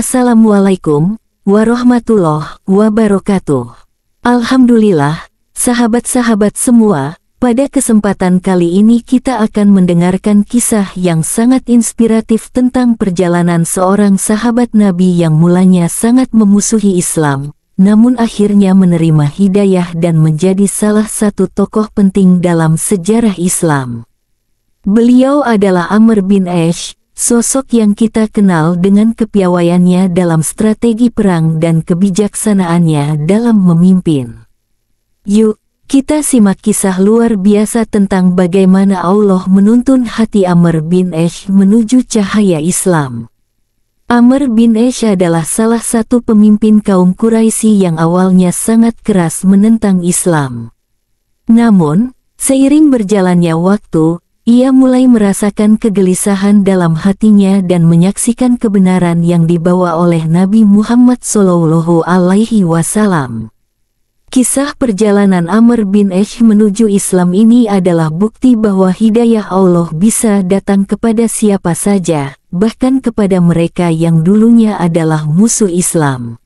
Assalamualaikum warahmatullahi wabarakatuh. Alhamdulillah, sahabat-sahabat semua, pada kesempatan kali ini kita akan mendengarkan kisah yang sangat inspiratif tentang perjalanan seorang sahabat Nabi yang mulanya sangat memusuhi Islam, namun akhirnya menerima hidayah dan menjadi salah satu tokoh penting dalam sejarah Islam. Beliau adalah Amr bin Ash, Sosok yang kita kenal dengan kepiawaiannya dalam strategi perang dan kebijaksanaannya dalam memimpin. Yuk, kita simak kisah luar biasa tentang bagaimana Allah menuntun hati Amr bin Esh menuju cahaya Islam. Amr bin Esh adalah salah satu pemimpin kaum Quraisy yang awalnya sangat keras menentang Islam. Namun, seiring berjalannya waktu, ia mulai merasakan kegelisahan dalam hatinya dan menyaksikan kebenaran yang dibawa oleh Nabi Muhammad SAW. Alaihi Wasallam. Kisah perjalanan Amr bin Esh menuju Islam ini adalah bukti bahwa hidayah Allah bisa datang kepada siapa saja, bahkan kepada mereka yang dulunya adalah musuh Islam.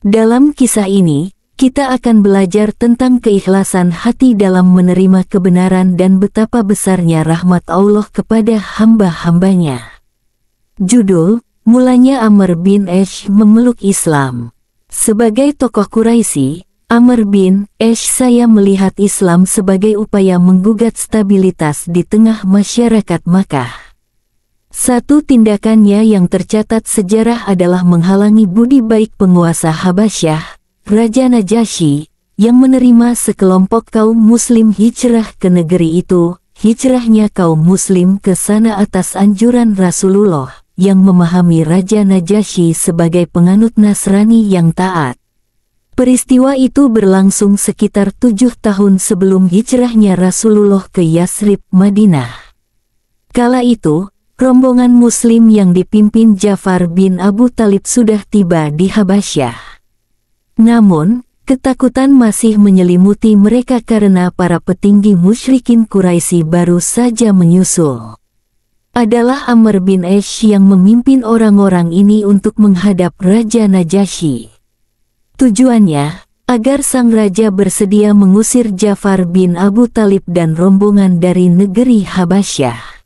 Dalam kisah ini, kita akan belajar tentang keikhlasan hati dalam menerima kebenaran dan betapa besarnya rahmat Allah kepada hamba-hambanya. Judul, mulanya Amr bin Esh memeluk Islam. Sebagai tokoh Quraisy, Amr bin Esh saya melihat Islam sebagai upaya menggugat stabilitas di tengah masyarakat Makkah. Satu tindakannya yang tercatat sejarah adalah menghalangi budi baik penguasa Habasyah, Raja Najasyi, yang menerima sekelompok kaum muslim hijrah ke negeri itu, hijrahnya kaum muslim ke sana atas anjuran Rasulullah, yang memahami Raja Najasyi sebagai penganut Nasrani yang taat. Peristiwa itu berlangsung sekitar tujuh tahun sebelum hijrahnya Rasulullah ke Yasrib, Madinah. Kala itu, rombongan muslim yang dipimpin Jafar bin Abu Talib sudah tiba di Habasyah. Namun, ketakutan masih menyelimuti mereka karena para petinggi musyrikin Quraisy baru saja menyusul. Adalah Amr bin Esh yang memimpin orang-orang ini untuk menghadap Raja Najasyi. Tujuannya, agar sang raja bersedia mengusir Jafar bin Abu Talib dan rombongan dari negeri Habasyah.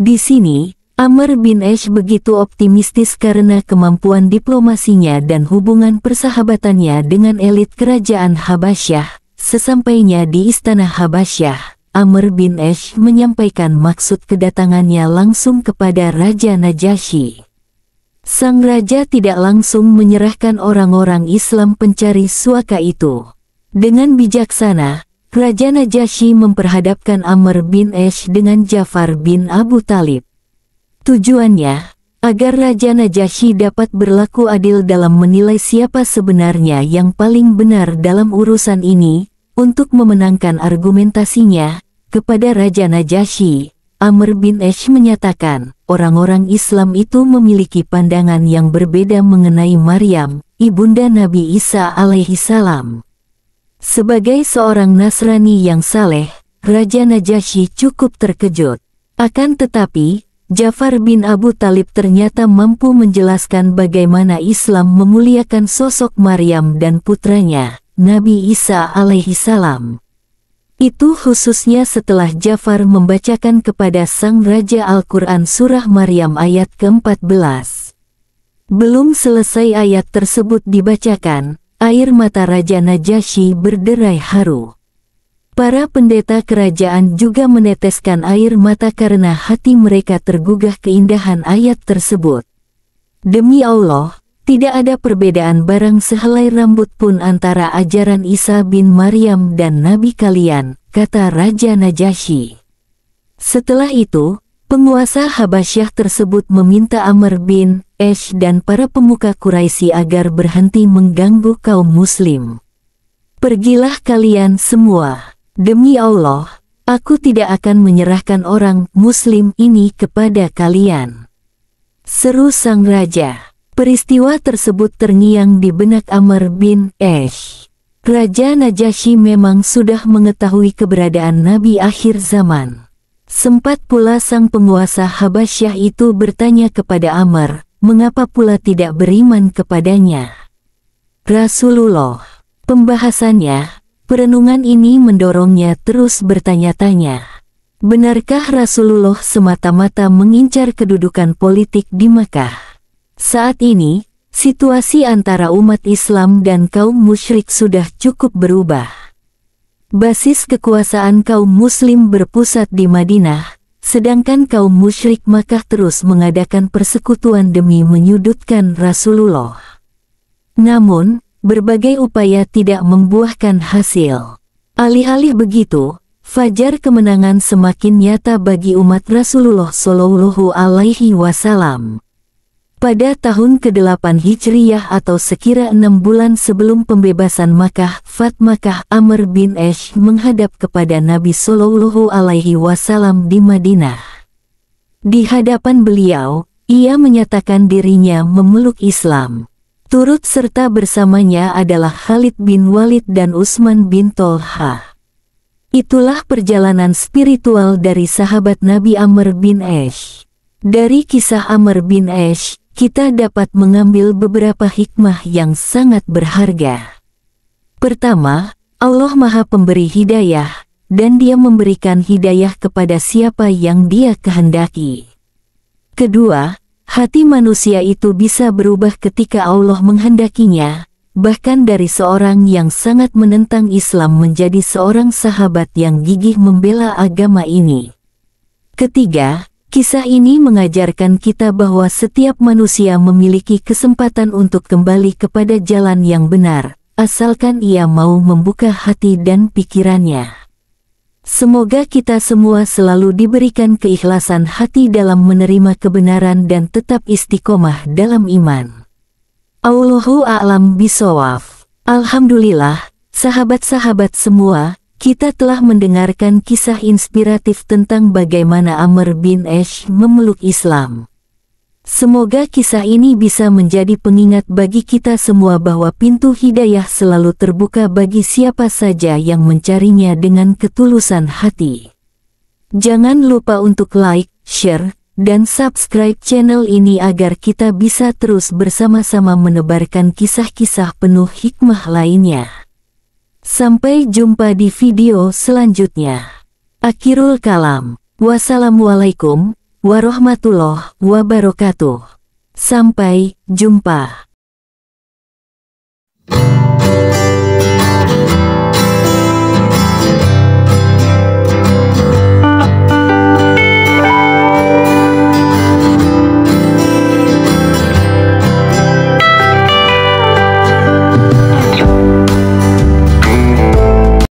Di sini, Amr bin Ash begitu optimistis karena kemampuan diplomasinya dan hubungan persahabatannya dengan elit kerajaan Habasyah. Sesampainya di istana Habasyah, Amr bin Ash menyampaikan maksud kedatangannya langsung kepada Raja Najasyi. Sang Raja tidak langsung menyerahkan orang-orang Islam pencari suaka itu. Dengan bijaksana, Raja Najasyi memperhadapkan Amr bin Ash dengan Jafar bin Abu Talib. Tujuannya, agar Raja Najasyi dapat berlaku adil dalam menilai siapa sebenarnya yang paling benar dalam urusan ini, untuk memenangkan argumentasinya, kepada Raja Najasyi, Amr bin Esh menyatakan, orang-orang Islam itu memiliki pandangan yang berbeda mengenai Maryam, ibunda Nabi Isa alaihi salam. Sebagai seorang Nasrani yang saleh, Raja Najasyi cukup terkejut. Akan tetapi, Jafar bin Abu Talib ternyata mampu menjelaskan bagaimana Islam memuliakan sosok Maryam dan putranya, Nabi Isa alaihi salam. Itu khususnya setelah Jafar membacakan kepada Sang Raja Al-Quran Surah Maryam ayat ke-14. Belum selesai ayat tersebut dibacakan, air mata Raja Najasyi berderai haru. Para pendeta kerajaan juga meneteskan air mata karena hati mereka tergugah keindahan ayat tersebut. Demi Allah, tidak ada perbedaan barang sehelai rambut pun antara ajaran Isa bin Maryam dan Nabi kalian, kata Raja Najasyi. Setelah itu, penguasa Habasyah tersebut meminta Amr bin Esh dan para pemuka Quraisy agar berhenti mengganggu kaum muslim. Pergilah kalian semua. Demi Allah, aku tidak akan menyerahkan orang Muslim ini kepada kalian. Seru sang raja. Peristiwa tersebut terngiang di benak Amr bin Esh. Raja Najasyi memang sudah mengetahui keberadaan Nabi akhir zaman. Sempat pula sang penguasa Habasyah itu bertanya kepada Amr, mengapa pula tidak beriman kepadanya? Rasulullah, pembahasannya, Perenungan ini mendorongnya terus bertanya-tanya. Benarkah Rasulullah semata-mata mengincar kedudukan politik di Mekah? Saat ini, situasi antara umat Islam dan kaum musyrik sudah cukup berubah. Basis kekuasaan kaum muslim berpusat di Madinah, sedangkan kaum musyrik Makkah terus mengadakan persekutuan demi menyudutkan Rasulullah. Namun, berbagai upaya tidak membuahkan hasil. Alih-alih begitu, fajar kemenangan semakin nyata bagi umat Rasulullah Shallallahu Alaihi Wasallam. Pada tahun ke-8 Hijriyah atau sekira enam bulan sebelum pembebasan Makkah, Fatmakah Amr bin Ash menghadap kepada Nabi Shallallahu Alaihi Wasallam di Madinah. Di hadapan beliau, ia menyatakan dirinya memeluk Islam. Turut serta bersamanya adalah Khalid bin Walid dan Usman bin Tolha. Itulah perjalanan spiritual dari sahabat Nabi Amr bin Ash. Dari kisah Amr bin Ash, kita dapat mengambil beberapa hikmah yang sangat berharga. Pertama, Allah Maha Pemberi Hidayah, dan Dia memberikan hidayah kepada siapa yang Dia kehendaki. Kedua, Hati manusia itu bisa berubah ketika Allah menghendakinya, bahkan dari seorang yang sangat menentang Islam menjadi seorang sahabat yang gigih membela agama ini. Ketiga, kisah ini mengajarkan kita bahwa setiap manusia memiliki kesempatan untuk kembali kepada jalan yang benar, asalkan ia mau membuka hati dan pikirannya. Semoga kita semua selalu diberikan keikhlasan hati dalam menerima kebenaran dan tetap istiqomah dalam iman. Allahu a'lam bisawaf. Alhamdulillah, sahabat-sahabat semua, kita telah mendengarkan kisah inspiratif tentang bagaimana Amr bin Ash memeluk Islam. Semoga kisah ini bisa menjadi pengingat bagi kita semua bahwa pintu hidayah selalu terbuka bagi siapa saja yang mencarinya dengan ketulusan hati. Jangan lupa untuk like, share, dan subscribe channel ini agar kita bisa terus bersama-sama menebarkan kisah-kisah penuh hikmah lainnya. Sampai jumpa di video selanjutnya. Akhirul kalam. Wassalamualaikum warahmatullahi wabarakatuh. Sampai jumpa.